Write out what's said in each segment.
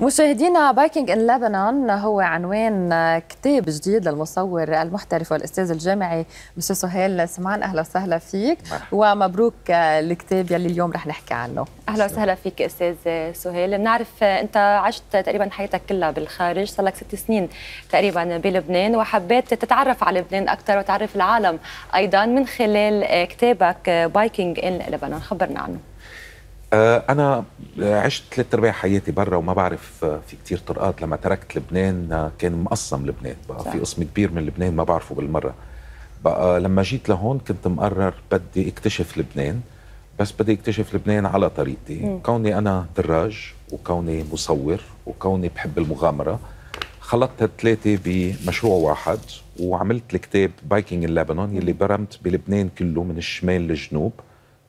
مشاهدينا بايكنج ان لبنان هو عنوان كتاب جديد للمصور المحترف والاستاذ الجامعي مستر سهيل سمعان اهلا وسهلا فيك ومبروك الكتاب يلي اليوم رح نحكي عنه اهلا وسهلا فيك استاذ سهيل بنعرف انت عشت تقريبا حياتك كلها بالخارج صار لك ست سنين تقريبا بلبنان وحبيت تتعرف على لبنان اكثر وتعرف العالم ايضا من خلال كتابك بايكنج ان لبنان خبرنا عنه آه، أنا عشت ثلاث أرباع حياتي برا وما بعرف آه، في كتير طرقات لما تركت لبنان آه، كان مقسم لبنان بقى صح. في قسم كبير من لبنان ما بعرفه بالمرة بقى لما جيت لهون كنت مقرر بدي اكتشف لبنان بس بدي اكتشف لبنان على طريقتي م. كوني أنا دراج وكوني مصور وكوني بحب المغامرة خلطت هالثلاثة بمشروع واحد وعملت الكتاب بايكنج لبنان يلي برمت بلبنان كله من الشمال للجنوب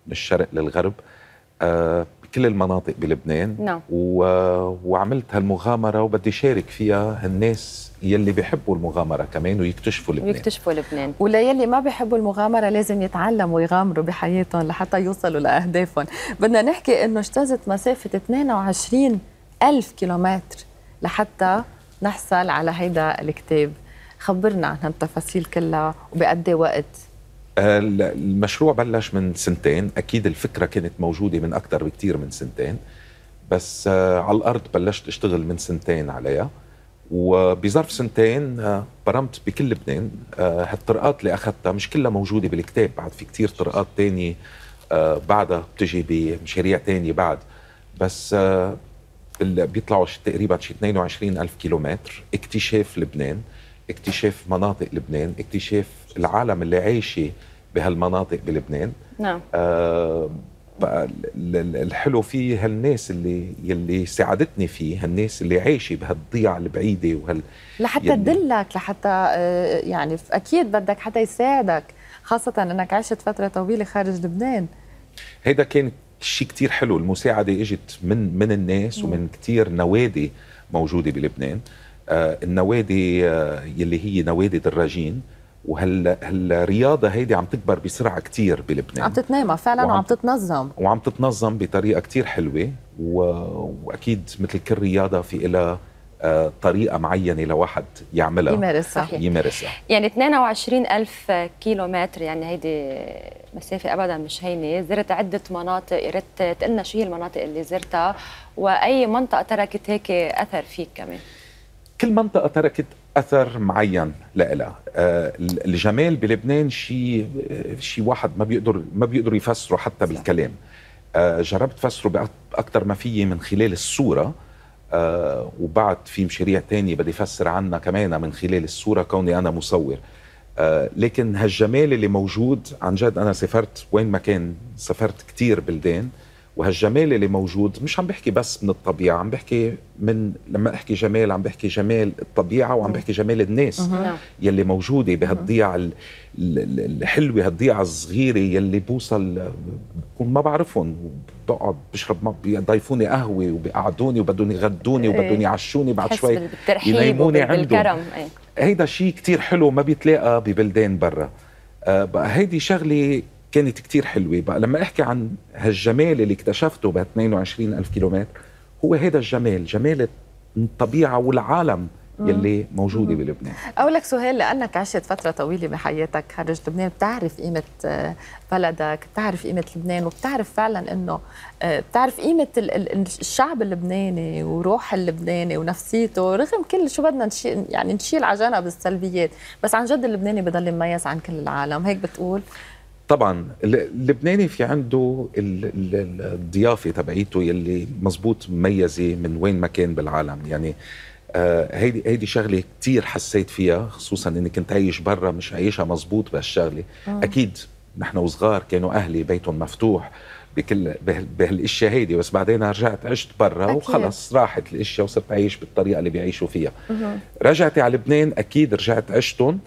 من الشرق للغرب بكل آه، المناطق بلبنان نعم. و... آه، وعملت هالمغامرة وبدي شارك فيها الناس يلي بيحبوا المغامرة كمان ويكتشفوا لبنان ويكتشفوا لبنان وليلي ما بيحبوا المغامرة لازم يتعلموا ويغامروا بحياتهم لحتى يوصلوا لأهدافهم بدنا نحكي إنه اجتازت مسافة 22 ألف كيلومتر لحتى نحصل على هيدا الكتاب خبرنا عن هالتفاصيل كلها وبقد إيه وقت المشروع بلش من سنتين اكيد الفكره كانت موجوده من اكثر بكثير من سنتين بس آه، على الارض بلشت اشتغل من سنتين عليها وبظرف سنتين آه، برمت بكل لبنان آه، هالطرقات اللي اخذتها مش كلها موجوده بالكتاب بعد في كتير طرقات تانية بعدها بتجي بمشاريع تانية بعد بس بيطلعوا تقريبا شي 22 ألف كيلومتر اكتشاف لبنان اكتشاف مناطق لبنان اكتشاف العالم اللي عايشه بهالمناطق بلبنان نعم آه الحلو فيه هالناس اللي يلي ساعدتني فيه هالناس اللي عايشه بهالضيعه البعيده وهال لحتى تدلك لحتى آه، يعني اكيد بدك حتى يساعدك خاصه انك عشت فتره طويله خارج لبنان هيدا كان شيء كتير حلو المساعده اجت من من الناس ومن نعم. كتير نوادي موجوده بلبنان آه النوادي آه يلي هي نوادي دراجين وهالرياضة هيدي عم تكبر بسرعة كتير بلبنان عم تتنامى فعلا وعم, وعم تتنظم وعم تتنظم بطريقة كتير حلوة و... وأكيد مثل كل رياضة في لها آه، طريقة معينة لواحد يعملها يمارسها صحيح. يمارسها يعني 22 ألف كيلو متر يعني هيدي مسافة أبدا مش هينة زرت عدة مناطق يا ريت تقلنا شو هي المناطق اللي زرتها وأي منطقة تركت هيك أثر فيك كمان كل منطقة تركت اثر معين لها آه، الجمال بلبنان شيء شيء واحد ما بيقدر ما بيقدر يفسره حتى بالكلام آه، جربت فسره باكثر ما فيي من خلال الصوره آه، وبعد في مشاريع تانية بدي فسر عنها كمان من خلال الصوره كوني انا مصور لكن هالجمال اللي موجود عن جد انا سافرت وين ما كان سافرت كثير بلدان وهالجمال اللي موجود مش عم بحكي بس من الطبيعه عم بحكي من لما احكي جمال عم بحكي جمال الطبيعه وعم بحكي جمال الناس نعم. يلي موجوده بهالضيعه الحلوه هالضيعه الصغيره يلي بوصل بكون ما بعرفهم بقعد بشرب بيضيفوني قهوه وبقعدوني وبدهم يغدوني إيه. وبدهم يعشوني بعد شوي ينيموني عندهم إيه. هيدا شيء كتير حلو ما بيتلاقى ببلدان برا آه، هيدي شغله كانت كتير حلوة بقى لما أحكي عن هالجمال اللي اكتشفته ب 22 ألف كيلومتر هو هذا الجمال جمال الطبيعة والعالم يلي موجوده بلبنان اقول لك سهيل لانك عشت فتره طويله بحياتك خارج لبنان بتعرف قيمه آه، بلدك بتعرف قيمه لبنان وبتعرف فعلا انه آه، بتعرف قيمه الشعب اللبناني وروح اللبناني ونفسيته رغم كل شو بدنا نشيل يعني نشيل على جنب السلبيات بس عن جد اللبناني بضل مميز عن كل العالم هيك بتقول طبعا اللبناني في عنده الضيافه تبعيته يلي مزبوط مميزه من وين ما كان بالعالم يعني آه، هيدي هيدي شغله كثير حسيت فيها خصوصا اني كنت عايش برا مش عايشها مزبوط بهالشغله آه. اكيد نحن وصغار كانوا اهلي بيتهم مفتوح بكل بهالاشياء هيدي بس بعدين رجعت عشت برا وخلص راحت الاشياء وصرت اعيش بالطريقه اللي بيعيشوا فيها رجعتي على لبنان اكيد رجعت عشتهم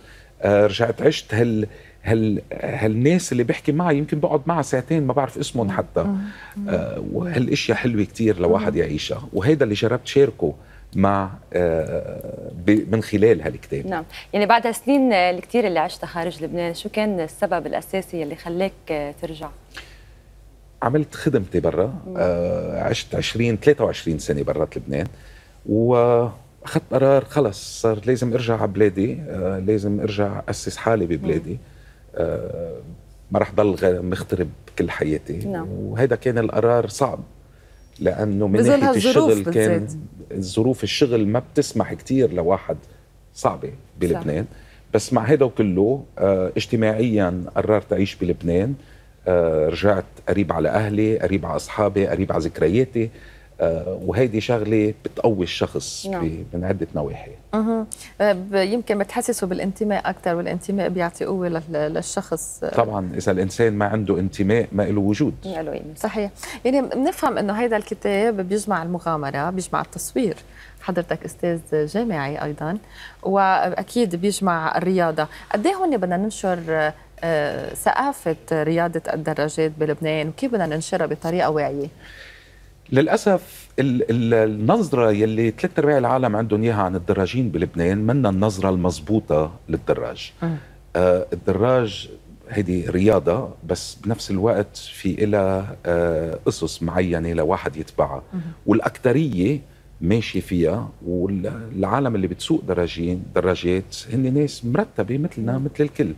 آه، رجعت عشت هال هال هالناس اللي بحكي معها يمكن بقعد معها ساعتين ما بعرف اسمهم آه، حتى آه، آه، وهالاشياء حلوه كتير لواحد يعيشها وهذا اللي جربت شاركه مع من خلال هالكتاب نعم يعني بعد هالسنين الكتير اللي عشتها خارج لبنان شو كان السبب الاساسي اللي خلاك ترجع عملت خدمتي برا عشت 20 23 سنه برات لبنان واخذت قرار خلص صار لازم ارجع على بلادي لازم ارجع اسس حالي ببلادي مم. ما رح ضل مغترب كل حياتي نعم. وهذا كان القرار صعب لانه من ناحيه الشغل كان ظروف الشغل ما بتسمح كثير لواحد صعبه بلبنان صح. بس مع هذا وكله آه، اجتماعيا قررت اعيش بلبنان آه، رجعت قريب على اهلي قريب على اصحابي قريب على ذكرياتي آه، وهيدي شغله بتقوي الشخص نعم. من عده نواحي اها آه، يمكن بتحسسه بالانتماء اكثر والانتماء بيعطي قوه للشخص طبعا اذا الانسان ما عنده انتماء ما له وجود ما له صحيح يعني بنفهم انه هذا الكتاب بيجمع المغامره بيجمع التصوير حضرتك استاذ جامعي ايضا واكيد بيجمع الرياضه قد ايه هون بدنا ننشر آه، ثقافه رياضه الدراجات بلبنان وكيف بدنا ننشرها بطريقه واعيه للاسف النظره يلي ثلاث ارباع العالم عندهم اياها عن الدراجين بلبنان منا النظره المضبوطه للدراج آه. آه الدراج هيدي رياضة بس بنفس الوقت في إلها آه، أسس معينة لواحد يتبعها والاكثريه ماشي فيها والعالم اللي بتسوق دراجين دراجات هن ناس مرتبة مثلنا مثل الكل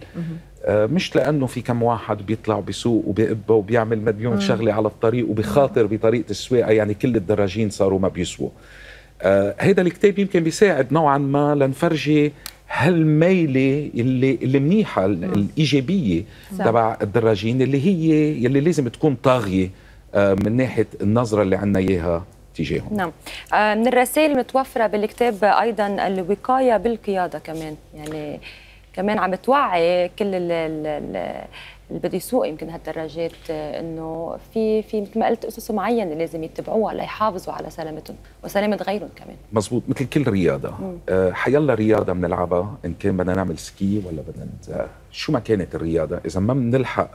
آه، مش لانه في كم واحد بيطلع وبيسوق وبيقبه وبيعمل مليون شغله على الطريق وبخاطر بطريقه السواقه يعني كل الدراجين صاروا ما هذا آه، هيدا الكتاب يمكن بيساعد نوعا ما لنفرجي هالميله اللي اللي منيحه الايجابيه تبع الدراجين اللي هي اللي لازم تكون طاغيه آه، من ناحيه النظره اللي عندنا اياها تجاههم نعم من الرسائل المتوفره بالكتاب ايضا الوقايه بالقياده كمان يعني كمان عم توعي كل اللي بده يسوق يمكن هالدراجات انه في في مثل ما قلت قصص معينه لازم يتبعوها ليحافظوا على سلامتهم وسلامه غيرهم كمان مزبوط مثل كل رياضه آه، حيلا رياضه بنلعبها ان كان بدنا نعمل سكي ولا بدنا شو ما كانت الرياضه اذا ما بنلحق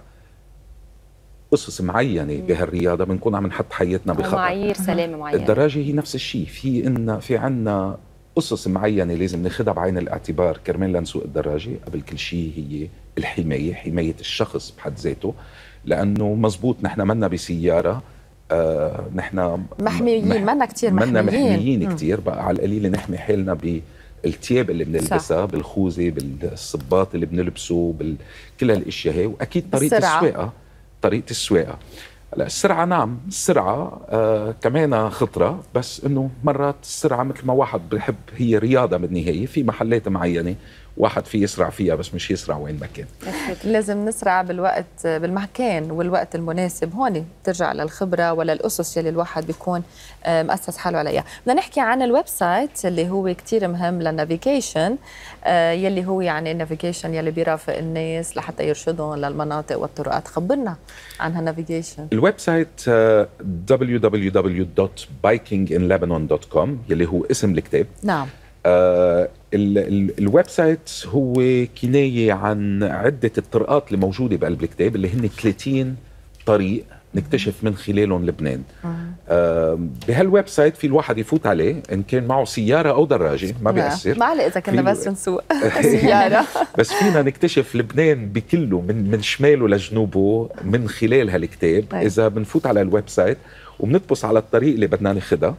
قصص معينه بهالرياضه بنكون عم نحط حياتنا بخطر معايير سلامه معينه الدراجه هي نفس الشيء في إن في عندنا قصص معينة لازم ناخذها بعين الاعتبار كرمال لنسوق الدراجة قبل كل شيء هي الحماية حماية الشخص بحد ذاته لأنه مزبوط نحن منا بسيارة آه نحن محميين منا كثير محميين منا محميين كثير بقى على القليل نحمي حالنا بالتياب اللي بنلبسها بالخوذه بالصباط اللي بنلبسه بكل هالاشياء هي واكيد طريقه السواقه طريقه السواقه السرعه نعم السرعه آه كمان خطره بس انه مرات السرعه مثل ما واحد بحب هي رياضه بالنهايه في محلات معينه واحد في يسرع فيها بس مش يسرع وين ما كان لازم نسرع بالوقت بالمكان والوقت المناسب هون بترجع للخبره ولا الاسس يلي الواحد بيكون آه، مؤسس حاله عليها بدنا نحكي عن الويب سايت اللي هو كثير مهم للنافيجيشن آه، يلي هو يعني النافيجيشن يلي بيرافق الناس لحتى يرشدهم للمناطق والطرقات خبرنا عن هالنافيجيشن الويب سايت آه، www.bikinginlebanon.com يلي هو اسم الكتاب نعم الويب سايت هو كنايه عن عده الطرقات اللي موجوده بقلب الكتاب اللي هن 30 طريق نكتشف من خلالهم لبنان آه. بهالويب سايت في الواحد يفوت عليه ان كان معه سياره او دراجه ما بيأثر ما علي اذا كنا بس نسوق سياره بس فينا نكتشف لبنان بكله من من شماله لجنوبه من خلال هالكتاب طيب. اذا بنفوت على الويب سايت وبنطبس على الطريق اللي بدنا ناخذها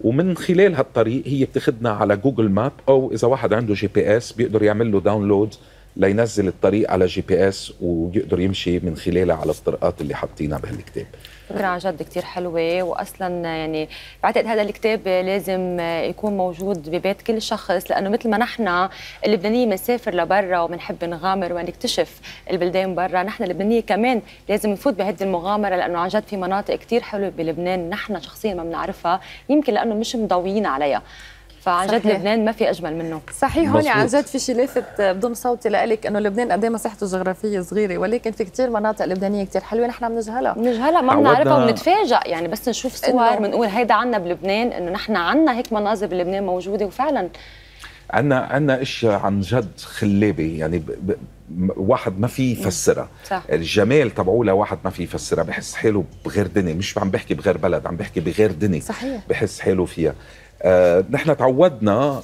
ومن خلال هالطريق هي بتاخذنا على جوجل ماب او اذا واحد عنده جي بي اس بيقدر يعمل له داونلود لينزل الطريق على جي بي اس ويقدر يمشي من خلالها على الطرقات اللي حاطينها بهالكتاب فكرة عن جد كثير حلوة وأصلا يعني بعتقد هذا الكتاب لازم يكون موجود ببيت كل شخص لأنه مثل ما نحن اللبنانية بنسافر لبرا وبنحب نغامر ونكتشف البلدان برا نحن اللبنانية كمان لازم نفوت بهذه المغامرة لأنه عن جد في مناطق كثير حلوة بلبنان نحن شخصيا ما بنعرفها يمكن لأنه مش مضويين عليها فعن جد لبنان ما في اجمل منه صحيح هون عن جد في شيء لافت آه، بضم صوتي لك انه لبنان قد إيه مساحته الجغرافيه صغيره ولكن في كثير مناطق لبنانيه كثير حلوه نحن بنجهلها بنجهلها ما بنعرفها وبنتفاجئ يعني بس نشوف صور بنقول هيدا عنا بلبنان انه نحن عنا هيك مناظر بلبنان موجوده وفعلا عنا عنا اشياء عن جد خلابه يعني ب... ب... واحد ما في يفسرها صح. الجمال تبعوله واحد ما في يفسرها بحس حاله بغير دنيا مش عم بحكي بغير بلد عم بحكي بغير دنيا صحيح بحس حاله فيها آه، نحن تعودنا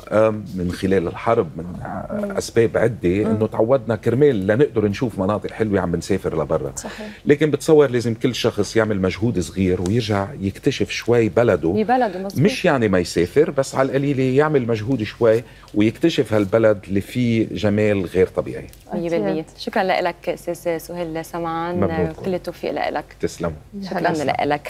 من خلال الحرب من اسباب عده انه تعودنا كرمال لنقدر نشوف مناطق حلوه عم نسافر لبرا لكن بتصور لازم كل شخص يعمل مجهود صغير ويرجع يكتشف شوي بلده ببلده مش يعني ما يسافر بس على القليله يعمل مجهود شوي ويكتشف هالبلد اللي فيه جمال غير طبيعي 100% شكرا لك استاذ سهيل سمعان كل التوفيق لك تسلم شكرا لك